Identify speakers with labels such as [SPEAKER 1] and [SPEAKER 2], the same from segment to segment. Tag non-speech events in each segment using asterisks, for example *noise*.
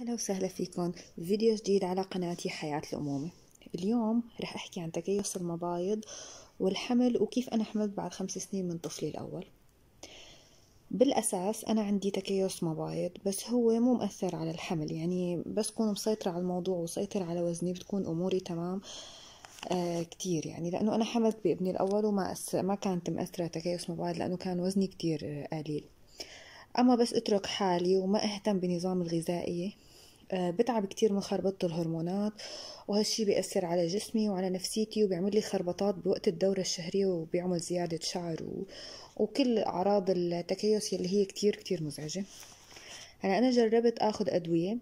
[SPEAKER 1] أهلا وسهلا فيكم فيديو جديد على قناتي حياة الأمومة اليوم رح أحكي عن تكيس المبايض والحمل وكيف أنا حملت بعد خمس سنين من طفلي الأول بالأساس أنا عندي تكيس مبايض بس هو مو مؤثر على الحمل يعني بس كون مسيطرة على الموضوع وسيطر على وزني بتكون أموري تمام آه كتير يعني لأنه أنا حملت بابني الأول وما أس... ما كانت مأثرة تكيس مبايض لأنه كان وزني كتير آه، قليل أما بس أترك حالي وما أهتم بنظام الغذائي آه، بتعب كتير من خربطة الهرمونات وهالشي بيأثر على جسمي وعلى نفسيتي وبيعمل لي خربطات بوقت الدورة الشهرية وبيعمل زيادة شعر و... وكل أعراض التكيس يلي هي كتير كتير مزعجة هلا أنا جربت آخد أدوية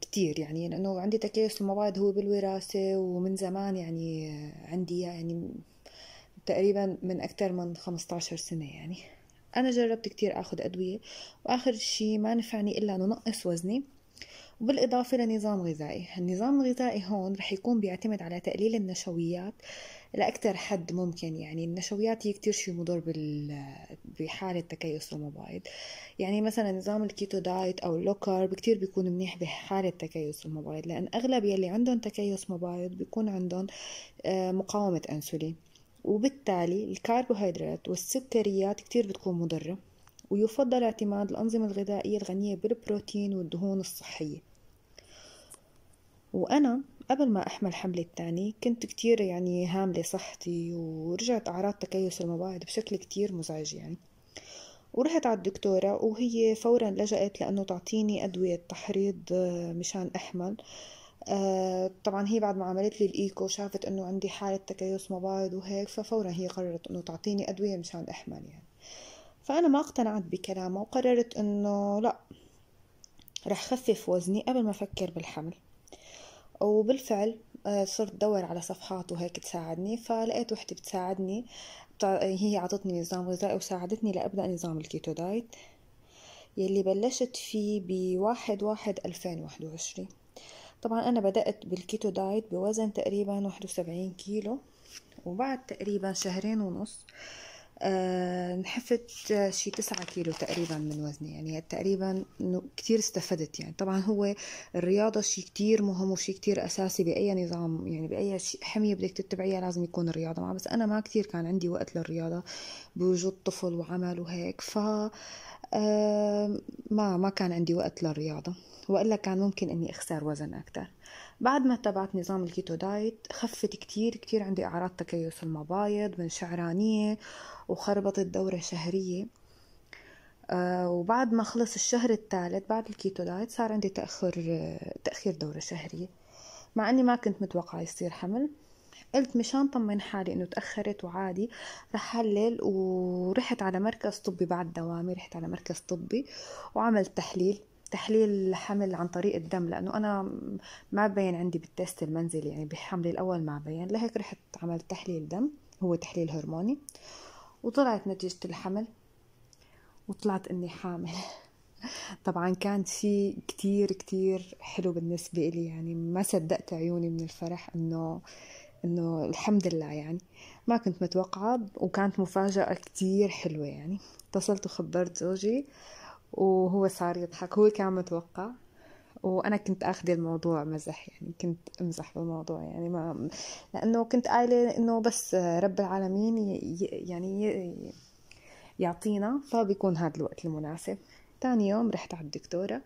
[SPEAKER 1] كتير يعني لأنه عندي تكيس المبيض هو بالوراثة ومن زمان يعني عندي يعني تقريبا من أكثر من 15 سنة يعني أنا جربت كتير أخذ أدوية وآخر شي ما نفعني إلا أنه نقص وزني وبالإضافة لنظام غذائي النظام الغذائي هون رح يكون بيعتمد على تقليل النشويات لأكثر حد ممكن يعني النشويات هي كتير شي مضر بال... بحالة تكيس المبايض يعني مثلا نظام الكيتو دايت أو اللوكر كارب كتير بيكون منيح بحالة تكيس المبايض لأن أغلب يلي عندهم تكيس مبايض بيكون عندهم آه، مقاومة أنسولين وبالتالي الكربوهيدرات والسكريات كتير بتكون مضرة ويفضل اعتماد الأنظمة الغذائية الغنية بالبروتين والدهون الصحية وأنا قبل ما أحمل حملة الثاني كنت كتير يعني هاملة صحتي ورجعت أعراض تكيس المباعد بشكل كتير مزعج يعني ورحت على الدكتورة وهي فورا لجأت لأنه تعطيني أدوية تحريض آه، مشان أحمل آه طبعا هي بعد ما عملت لي الإيكو شافت أنه عندي حالة تكيس مباعد وهيك ففورا هي قررت أنه تعطيني أدوية مشان أحمل يعني فأنا ما اقتنعت بكلامه وقررت أنه لأ رح خفف وزني قبل ما أفكر بالحمل وبالفعل آه، صرت دور على صفحات وهيك تساعدني فلقيت وحدة بتساعدني هي عطتني نظام غذائي وساعدتني لأبدأ نظام الكيتو دايت يلي بلشت فيه بواحد واحد ألفين واحد وعشرين طبعا أنا بدأت بالكيتو دايت بوزن تقريبا واحد وسبعين كيلو وبعد تقريبا شهرين ونص آه، نحفت شي تسعة كيلو تقريبا من وزني يعني تقريبا كتير استفدت يعني طبعا هو الرياضة شي كتير مهم وشي كتير أساسي بأي نظام يعني بأي حمية بدك تتبعيها لازم يكون الرياضة معه بس أنا ما كتير كان عندي وقت للرياضة بوجود طفل وعمل وهيك ف آه، ما ما كان عندي وقت للرياضة وإلا كان ممكن إني أخسر وزن اكثر بعد ما اتبعت نظام الكيتو دايت خفت كتير كتير عندي أعراض تكيس المبايض من شعرانية وخربطت دورة شهرية آه وبعد ما خلص الشهر الثالث بعد الكيتو دايت صار عندي تأخر تأخير دورة شهرية مع أني ما كنت متوقعة يصير حمل قلت مشان طمن حالي انه تاخرت وعادي رح حلل ورحت على مركز طبي بعد دوامي رحت على مركز طبي وعملت تحليل تحليل الحمل عن طريق الدم لانه انا ما بين عندي بالتست المنزلي يعني بحملي الاول ما بين لهيك رحت عملت تحليل دم هو تحليل هرموني وطلعت نتيجة الحمل وطلعت اني حامل *laughs* طبعا كان شيء كتير كتير حلو بالنسبة لي يعني ما صدقت عيوني من الفرح انه انه الحمد لله يعني ما كنت متوقعة وكانت مفاجأة كتير حلوة يعني اتصلت وخبرت زوجي آه وهو صار يضحك هو كان متوقع وانا كنت اخذ الموضوع مزح يعني كنت امزح بالموضوع يعني ما لانه كنت قايله انه بس رب العالمين يعني يعطينا فبيكون هذا الوقت المناسب تاني يوم رحت على الدكتورة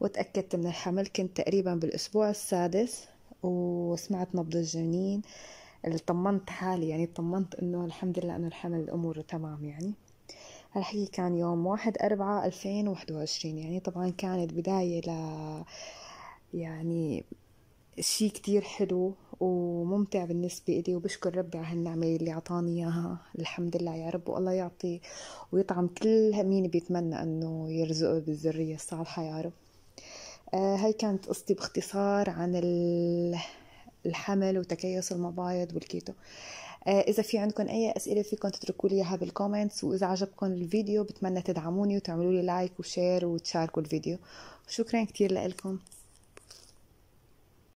[SPEAKER 1] وتأكدت من الحمل كنت تقريبا بالأسبوع السادس وسمعت نبض الجنين اللي طمنت حالي يعني طمنت انه الحمد لله انه الحمل اموره تمام يعني هالحكي كان يوم واحد أربعة ألفين وواحد وعشرين يعني طبعا كانت بداية ل يعني شي كتير حلو وممتع بالنسبة إلي وبشكر ربي على هالنعمة اللي أعطاني إياها الحمد لله يا رب والله يعطي ويطعم كل مين بيتمنى أنه يرزقه بالذرية الصالحة يا رب آه هاي كانت قصتي باختصار عن الحمل وتكيس المبايض والكيتو آه، اذا في عندكم اي اسئله فيكم تتركوا لي اياها بالكومنتس واذا عجبكم الفيديو بتمنى تدعموني وتعملوا لي لايك وشير وتشاركوا الفيديو شكرا كتير لكم